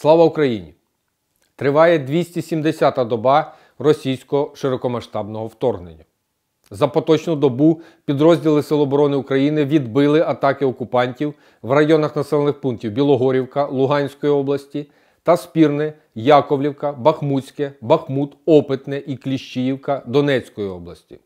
Слава Україні! Триває 270-та доба російського широкомасштабного вторгнення. За поточну добу підрозділи Сил оборони України відбили атаки окупантів в районах населених пунктів Білогорівка, Луганської області та Спірне, Яковлівка, Бахмутське, Бахмут, Опитне і Кліщіївка Донецької області.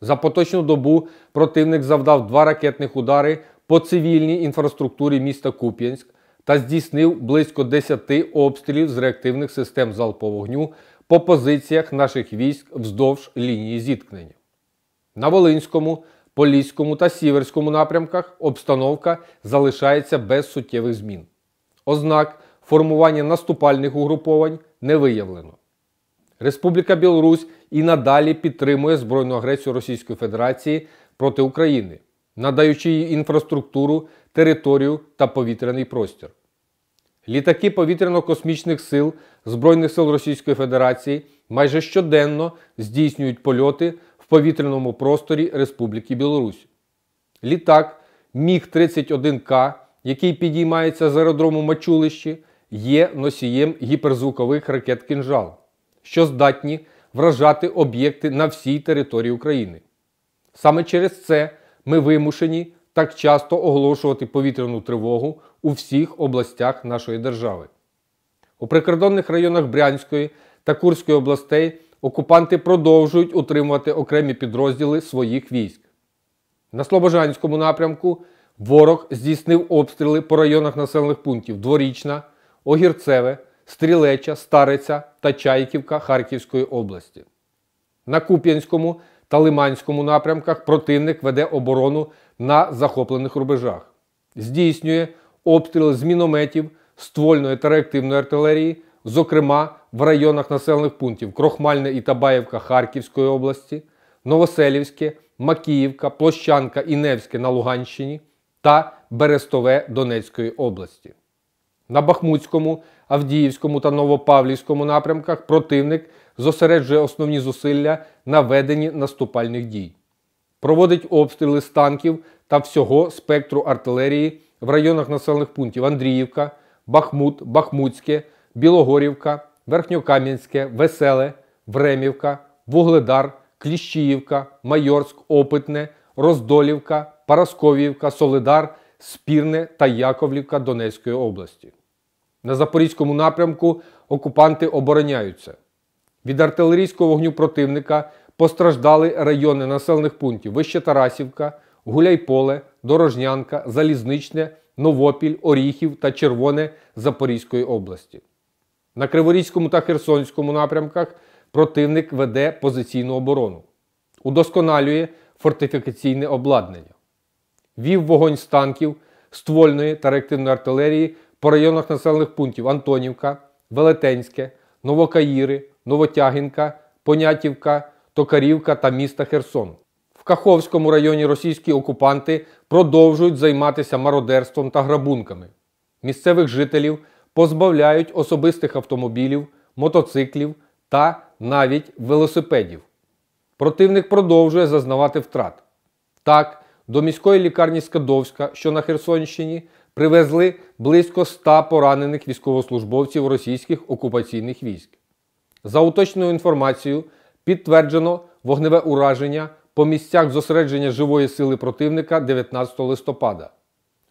За поточну добу противник завдав два ракетних удари по цивільній інфраструктурі міста Куп'янськ та здійснив близько 10 обстрілів з реактивних систем залпового вогню по позиціях наших військ вздовж лінії зіткнення. На Волинському, Поліському та Сіверському напрямках обстановка залишається без суттєвих змін. Ознак формування наступальних угруповань не виявлено. Республіка Білорусь і надалі підтримує збройну агресію Російської Федерації проти України надаючи їй інфраструктуру, територію та повітряний простір. Літаки повітряно-космічних сил Збройних сил Російської Федерації майже щоденно здійснюють польоти в повітряному просторі Республіки Білорусь. Літак Міг-31К, який підіймається з аеродрому Мачулищі, є носієм гіперзвукових ракет «Кінжал», що здатні вражати об'єкти на всій території України. Саме через це ми вимушені так часто оголошувати повітряну тривогу у всіх областях нашої держави. У прикордонних районах Брянської та Курської областей окупанти продовжують утримувати окремі підрозділи своїх військ. На Слобожанському напрямку ворог здійснив обстріли по районах населених пунктів Дворічна, Огірцеве, Стрілеча, Стариця та Чайківка Харківської області. На Куп'янському та Лиманському напрямках противник веде оборону на захоплених рубежах, здійснює обстріли з мінометів, ствольної та реактивної артилерії, зокрема в районах населених пунктів Крохмальне і Табаєвка Харківської області, Новоселівське, Макіївка, Площанка і Невське на Луганщині та Берестове Донецької області. На Бахмутському, Авдіївському та Новопавлівському напрямках противник зосереджує основні зусилля на веденні наступальних дій, проводить обстріли з танків та всього спектру артилерії в районах населених пунктів Андріївка, Бахмут, Бахмутське, Білогорівка, Верхньокам'янське, Веселе, Времівка, Вугледар, Кліщіївка, Майорськ, Опитне, Роздолівка, Парасковіївка, Солидар, Спірне та Яковлівка Донецької області. На Запорізькому напрямку окупанти обороняються. Від артилерійського вогню противника постраждали райони населених пунктів Вище Тарасівка, Гуляйполе, Дорожнянка, Залізничне, Новопіль, Оріхів та Червоне Запорізької області. На Криворізькому та Херсонському напрямках противник веде позиційну оборону, удосконалює фортифікаційне обладнання, вів вогонь з танків, ствольної та реактивної артилерії по районах населених пунктів Антонівка, Велетенське, Новокаїри. Новотягінка, Понятівка, Токарівка та міста Херсон. В Каховському районі російські окупанти продовжують займатися мародерством та грабунками. Місцевих жителів позбавляють особистих автомобілів, мотоциклів та навіть велосипедів. Противник продовжує зазнавати втрат. Так, до міської лікарні Скадовська, що на Херсонщині, привезли близько 100 поранених військовослужбовців російських окупаційних військ. За уточненою інформацією, підтверджено вогневе ураження по місцях зосередження живої сили противника 19 листопада.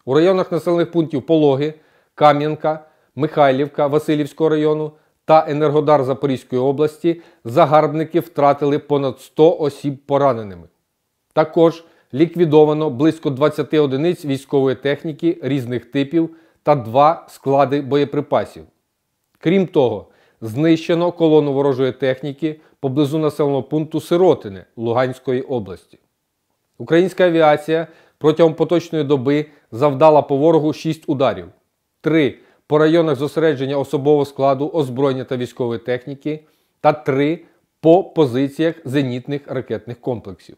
У районах населених пунктів Пологи, Кам'янка, Михайлівка Васильівського району та Енергодар Запорізької області загарбники втратили понад 100 осіб пораненими. Також ліквідовано близько 20 одиниць військової техніки різних типів та два склади боєприпасів. Крім того, знищено колону ворожої техніки поблизу населеного пункту Сиротине Луганської області. Українська авіація протягом поточної доби завдала по ворогу 6 ударів, 3 по районах зосередження особового складу озброєння та військової техніки та 3 по позиціях зенітних ракетних комплексів.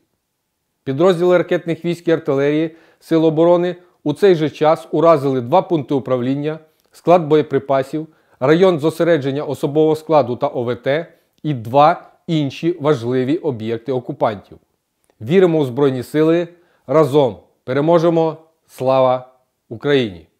Підрозділи ракетних військ і артилерії Сил оборони у цей же час уразили два пункти управління, склад боєприпасів район зосередження особового складу та ОВТ і два інші важливі об'єкти окупантів. Віримо у Збройні Сили. Разом переможемо! Слава Україні!